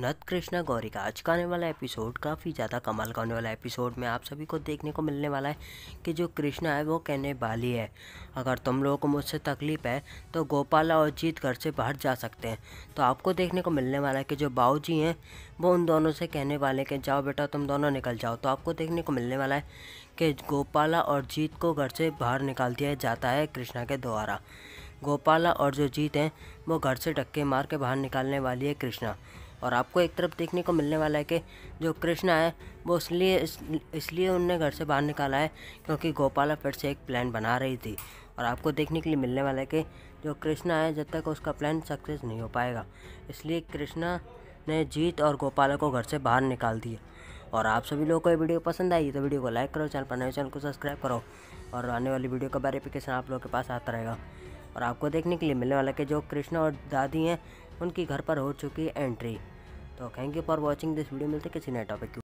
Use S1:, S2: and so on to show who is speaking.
S1: नत कृष्णा गौरी का आज का आने वाला एपिसोड काफ़ी ज़्यादा कमाल का होने वाला एपिसोड में आप सभी को देखने को मिलने वाला है कि जो कृष्णा है वो कहने वाली है अगर तुम लोगों को मुझसे तकलीफ़ है तो गोपाला और जीत घर से बाहर जा सकते हैं तो आपको देखने को मिलने वाला है कि जो बाऊ जी हैं वो उन दोनों से कहने वाले हैं कि जाओ बेटा तुम दोनों निकल जाओ तो आपको देखने को मिलने वाला है कि गोपाला और जीत को घर से बाहर निकाल दिया जाता है कृष्णा के द्वारा गोपाला और जो जीत हैं वो घर से टक्के मार के बाहर निकालने वाली है कृष्णा और आपको एक तरफ देखने को मिलने वाला है कि जो कृष्णा है वो इसलिए इस, इसलिए उनने घर से बाहर निकाला है क्योंकि गोपाला फिर से एक प्लान बना रही थी और आपको देखने के लिए मिलने वाला है कि जो कृष्णा है जब तक उसका प्लान सक्सेस नहीं हो पाएगा इसलिए कृष्णा ने जीत और गोपाला को घर से बाहर निकाल दिया और आप सभी लोगों को ये वीडियो पसंद आई तो वीडियो को लाइक करो चैनल पर नए चैनल को सब्सक्राइब करो और आने वाली वीडियो का वेरिफिकेशन आप लोगों के पास आता रहेगा और आपको देखने के लिए मिलने वाला कि जो कृष्णा और दादी हैं उनके घर पर हो चुकी है एंट्री तो thank you for watching this video मिलते किसी नए टॉपिक